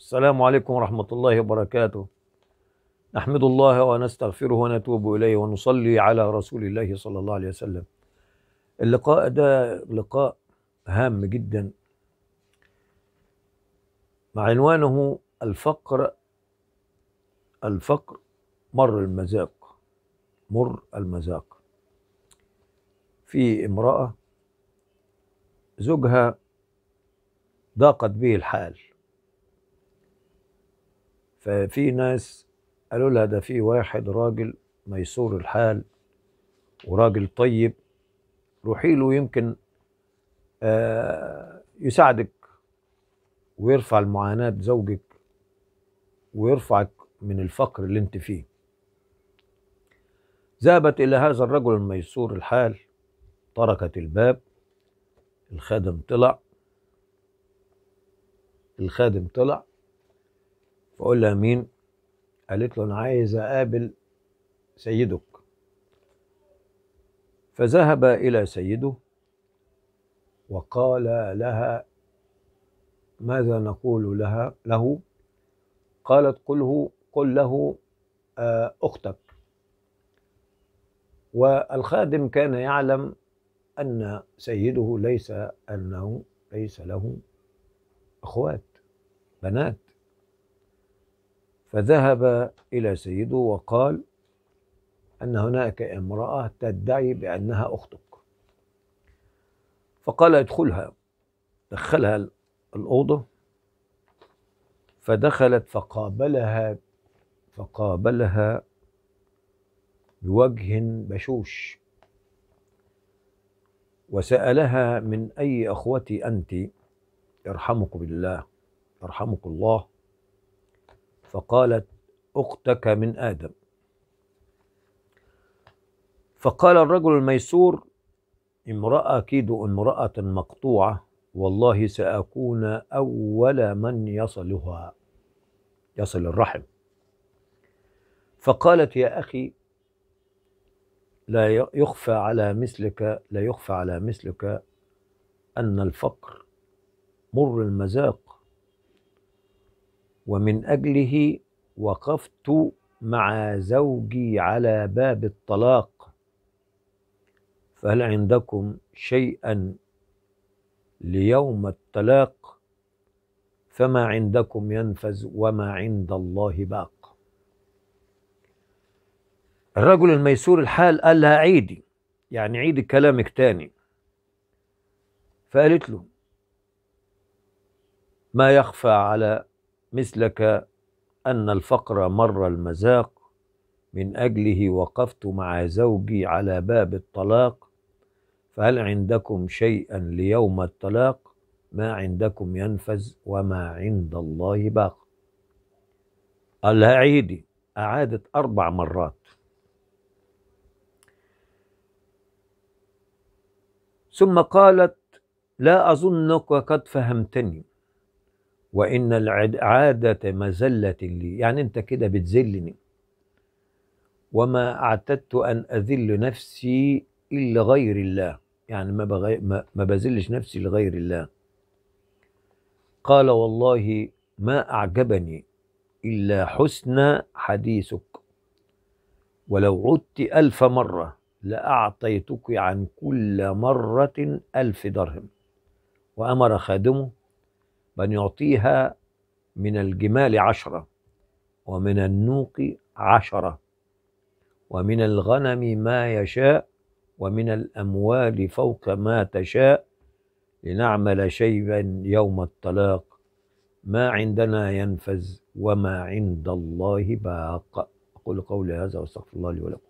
السلام عليكم ورحمة الله وبركاته نحمد الله ونستغفره ونتوب إليه ونصلي على رسول الله صلى الله عليه وسلم اللقاء ده لقاء هام جدا مع عنوانه الفقر الفقر مر المذاق مر المذاق في امرأة زوجها ضاقت به الحال ففي ناس قالوا لها ده في واحد راجل ميسور الحال وراجل طيب روحي له يمكن آه يساعدك ويرفع المعاناة زوجك ويرفعك من الفقر اللي انت فيه ذهبت إلى هذا الرجل الميسور الحال تركت الباب الخادم طلع الخادم طلع فقول لها مين قالت له انا عايز اقابل سيدك فذهب الى سيده وقال لها ماذا نقول لها له قالت قله قل له آه، اختك والخادم كان يعلم ان سيده ليس انه ليس له اخوات بنات فذهب إلى سيده وقال أن هناك امرأة تدعي بأنها أختك فقال ادخلها دخلها الأوضة فدخلت فقابلها فقابلها بوجه بشوش وسألها من أي أخوتي أنت يرحمك بالله يرحمك الله فقالت أختك من آدم فقال الرجل الميسور امرأة أكيد امرأة مقطوعة والله سأكون أول من يصلها يصل الرحم فقالت يا أخي لا يخفى على مثلك لا يخفى على مثلك أن الفقر مر المذاق ومن أجله وقفت مع زوجي على باب الطلاق فهل عندكم شيئا ليوم الطلاق فما عندكم ينفذ وما عند الله باق الرجل الميسور الحال قال لها عيدي يعني عيدي كلامك تاني فقالت له ما يخفى على مثلك أن الفقر مر المذاق من أجله وقفت مع زوجي على باب الطلاق فهل عندكم شيئا ليوم الطلاق ما عندكم ينفذ وما عند الله باق قال عيدي أعادت أربع مرات ثم قالت لا أظنك قد فهمتني وإن العادة مزلة لي يعني أنت كده بتذلني وما أعتدت أن أذل نفسي إلا غير الله يعني ما, بغي ما, ما بذلش نفسي لغير الله قال والله ما أعجبني إلا حسن حديثك ولو عدت ألف مرة لأعطيتك عن كل مرة ألف درهم وأمر خادمه من يعطيها من الجمال عشرة ومن النوق عشرة ومن الغنم ما يشاء ومن الأموال فوق ما تشاء لنعمل شيئا يوم الطلاق ما عندنا ينفذ وما عند الله باق أقول قولي هذا وأستغفر الله لي ولكم